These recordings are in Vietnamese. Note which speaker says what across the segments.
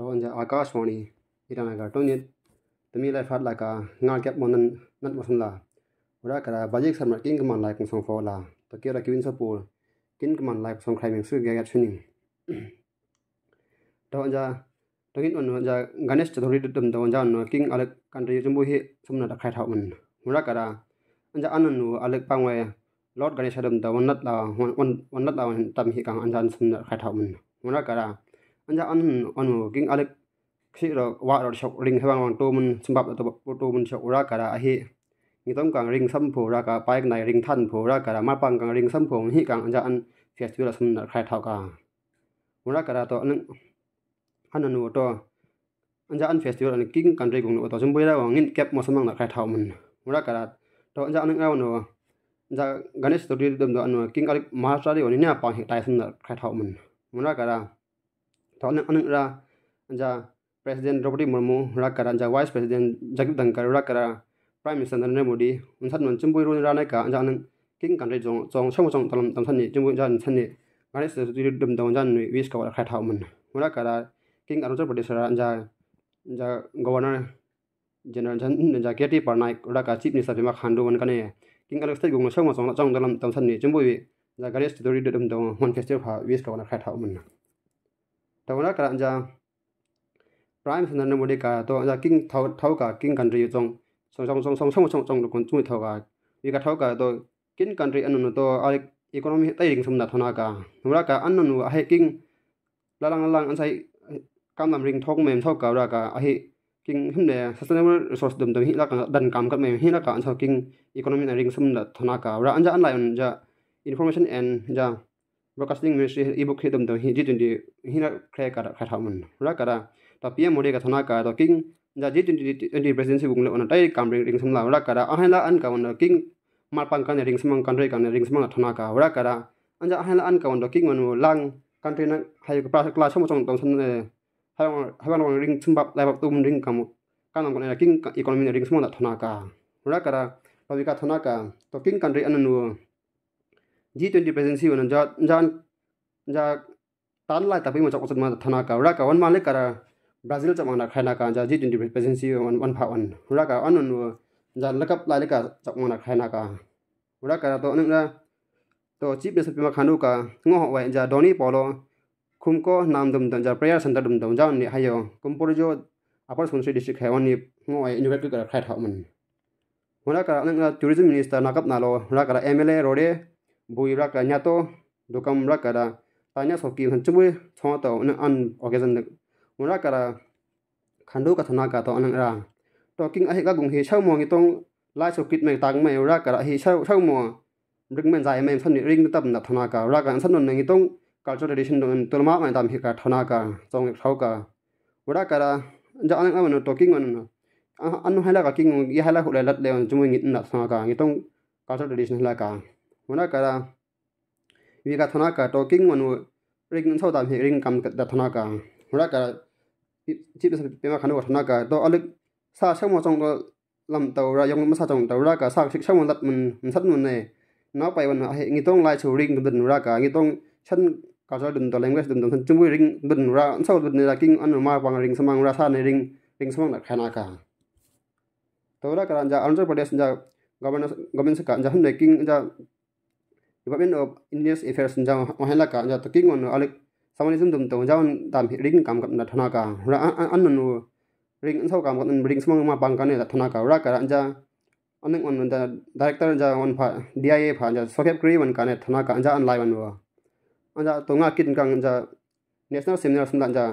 Speaker 1: to ja akashwani iranga ga to ni tumi lai phát là cả ngal kep monan nat mosan la ura kara bajik samra king man lai kung song fo la to kia ra kiwin sapu King man lai song khai meng su ga ga chuning to ja to kin on ja ganesh chaudhary dum to ja no king alak country jumbu he sumna da khai thau man ura kara anja ananu alak pangwai lord ganesh dum to nat la on nat la tam hi kang anjan sumna khai thau man ura kara anja an on king alek khi ro wa ro shok ring hewang wang tomun simbap to tomun shok ura kara ahi ngi tom kang ring sam pho ra ka paik nai ring than pho ra kara ma pang kang ring sam pho hi kang anja an fia chu ra sum na khai thau ka ura kara to an han anu to anja an festival an king kan rei gung to sum boi ra wang ngin kep mo samang na khai thau mun ura kara to anja an ngau no anja ganesh to ri dum do an king alik mahasari oni na pang hi tai sum na khai thau mun ura kara thon anh ra anja president Robert e. Murmu ra kara anja vice president Jacob Dhankar ra kara prime minister Narendra Modi unsat man chumbu ro ra này na ka anja anang king country jong jong chong chong talam tam san ni chumbu jan san ni ngani se tu dum dam jan ni wish ka wa kha thau man ra kara king Arunachal Pradesh ra anh anja governor general anh jan anja KT Parnaik ra ka chief minister Pema Khandu man kane king Arunachal Pradesh gong chong chong talam tam san ni chumbu wi ᱡᱟᱜᱟᱨᱮᱥ ᱛᱮᱫᱚᱨᱤ ᱫᱚᱢ ᱫᱚᱢ ᱢᱟᱱᱯᱷᱮᱥᱴᱮᱨ ᱵᱷᱟ ᱵᱤᱥ ᱠᱟᱣᱱᱟ ᱠᱷᱟᱴᱷᱟ mình tàu nó cả ra prime thì nó mới cả tàu ra kinh thâu thâu cả kinh Country trong trong trong trong trong trong trong trong song được còn chui thâu cả vì cả thâu cả tôi kinh Country anh nó tôi ai economy tay đình sum đặt thona cả chúng ta cả anh nó hay kinh la lang lang anh say cam làm riêng thâu mềm thâu cả ra cả ấy kinh hôm nay sustainable resource đầm đầm hiện là cả đần cam cắt mềm hiện là cả anh sau kinh economy này ring sum đặt thona cả ra anh ra anh lại anh ra information and ra broadcasting ministry ebook hedom do hi g20 hina khre kara kha thamun ra kara ta pm mode ka thona ka to king da g20 20 presidency gung le on tai kam ring ring sum la ra kara ahela an ka on king mal pang kan ring sum kan rei kan ring sum thona ka ra kara anja ahela an ka on do king on lang kan te na hai ka pra kla chom chom tom san eh, hai hai wan ring sum bap lai bap tum ring kam kan on king economy ring sum na thona ka ra kara pawika thona ka to king country rei ananu G20 presidency wana ja jan ja tan lai tapi macam usut mana thana ka ura ka wan malik kara Brazil cha mana khaina ka ja G20 presidency wan wan pha wan ura ka wan nu ja lakap lai ka chak mana khaina ka ura ka to anu ra to chief de sapima khanu ka ngo wa ja doni polo khumko nam dum dum ja prayer center dum dum ja ni hayo kumpor jo upper sunri district hai wan ni ngo wa invite ka khai tha man ura ka anu tourism minister nakap nalo ura ka MLA rode bùi ra cả nhà to đồ cầm ra cả đà ta nhớ sọc kim hẳn chung với cho tàu nó ăn occasion được muốn ra cả đà khăn đô cả thằng nào cả tàu ăn ra to kinh ấy các cùng hì sau mùa người tông lai sọc kít mày tăng mày ra cả đà hì sau sau mùa rừng mình dài mình phân riêng ring tập nạp thằng nào cả ra cả sân đồn người tông culture tradition đồn tôi mà mày tạm hì cả thằng nào cả trong sau cả muốn ra cả đà giờ anh em nó to kinh anh anh hay là cả kinh hay là hội lại lật đều chung với người nạp thằng nào cả tông culture tradition là cả cái una vì cái ka thana ka talking manu ring thau dam he ring kam da thana ka una kara chip sa pema khanu thana ka to alik sa sa trong đó làm tàu ra yong ma sa trong tàu ra cả sa sik sa mo lat mình mun mình này ne nó bay wan he ngi tong lai chu ring dun ra cả ngi tong chân ka cho dun to language tàu dun chung với ring dun ra sau dun là king an mà wang ring samang ra sa này ring ring samang na khana cả tàu ra anh ka anja andhra pradesh ja government government sẽ ka anja hun ne king ja Department of Indian Affairs in jaw ohela ka ja taking on alik samani zum dum tong jawn tam ring kam kap na thana ka ra an nu ring sau kam kan ring smang ma bang ka ne thana ka ra ka anja aning on da director ja on pha dia pha ja sokep kri wan ka ne thana ka anja an lai wan wa anja tonga kit kang anja national seminar sum dan ja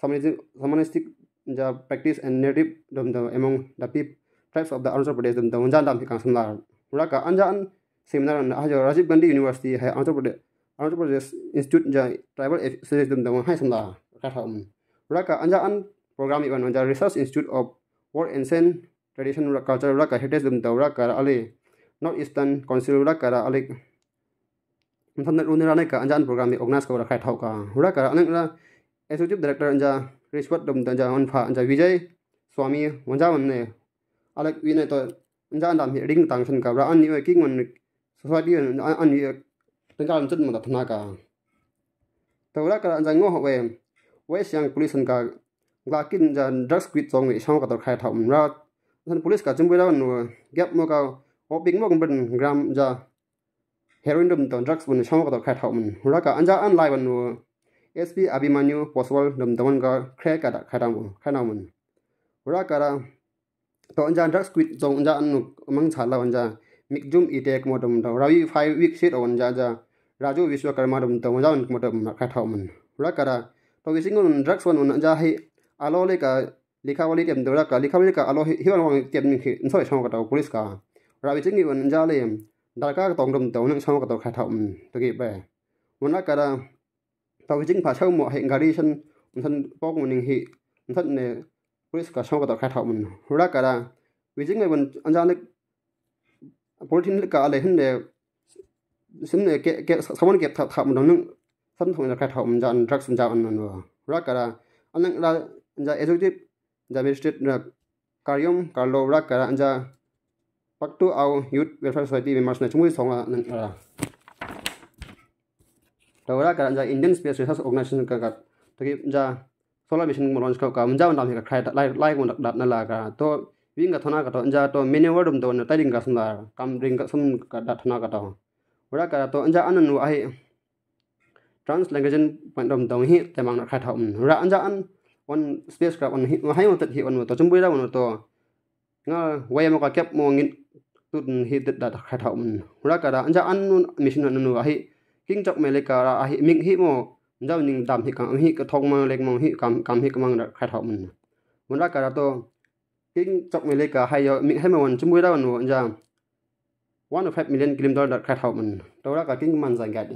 Speaker 1: samani samanistic ja practice and narrative dum among the people tribes of the Arunachal Pradesh dum dum anja dam hi kang sum la ra ka anja an seminar hajo Rajiv Gandhi University hai Andhra Pradesh Andhra Pradesh Institute ja tribal series dum dum hai samla ka tham raka anja an program iban anja research institute of world ancient tradition ra culture ra ka heritage dum dawra ka ale north eastern council ra ka ale mthan ru ne ra ne ka anja an program i organize ka ra khai thau ka ra ka anang ra executive director anja rishwat dum danja on pha anja vijay swami wanja man ne alak wi ne to anja an dam hi ring tang san ka ra an ni ki ngon sau đó đi anh anh đi tên cao làm chút mà đặt thằng cả tàu ra cả anh rằng ngô họ về với sang police anh cả gà kinh giờ drugs quit trong người sau cả tàu khai thông ra thân police cả chúng bây giờ nó ghép mua cao họ bình mua bình gram giờ heroin đầm tàu drugs bên sau cả tàu khai thông, ra cả anh ra anh lại bên SP Abimanyu possible đầm tàu anh cả khai cả khai thọc khai nào mình ra cả tàu anh ra drugs quit trong anh ra anh mang trả lại anh ra mikjum itek modum do rawi five week sit on ja ja raju viswakarma dum to ja un modum kha thomun rakara to gising un drugs on un ja hi alo le ka likha wali tem dora ka likha wali ka alo hi wal wang tem ni in so chong ka to police ka rawi chingi un ja le dar ka tong dum to nang chong ka to kha thom to gi ba mona kara to gising pha chau mo hi gari san un san pok mun hi un san ne police ka chong ka to kha thom rakara gising un ja le politin ka le hin le sim ne ke ke sabon ke thap thap dong nang sam thong na ka thap ja an drugs ja an nan wa ra ka ra an la ja executive ja magistrate na karyom ka lo ra ka ra an ja pak tu au youth welfare society members na chumui song a nan ra ta ra ka ja indian space research organization ka ka to ja solar mission mo launch ka ka mun ja an lam ka khai lai lai ko dak dak na la ka to winga thona ka to anja to mene wordum to na taringa sum da kam ring ka sum cả da thona ka to đó, ka to anh anh wa ai trans language pan dom dong hi te mang nó khai na kha thom ra anja an on space ka on hi hai on tat hi on to chumbui ra on to nga waya ma ka kep mo ngin tut hi tat da kha thom ra ka da anja an mission anu wa hi king chok me le ka ra hi ming hi mo mình ning dam hi kam hi cái thong ma lấy mua hi kam kam hi cái mang ra kha thom ra ka đó, king chọc mi leka hay mi hay mà won chumui da won won jam 1.5 million đặt dot khat mình đâu to ra ka mình dành zang gat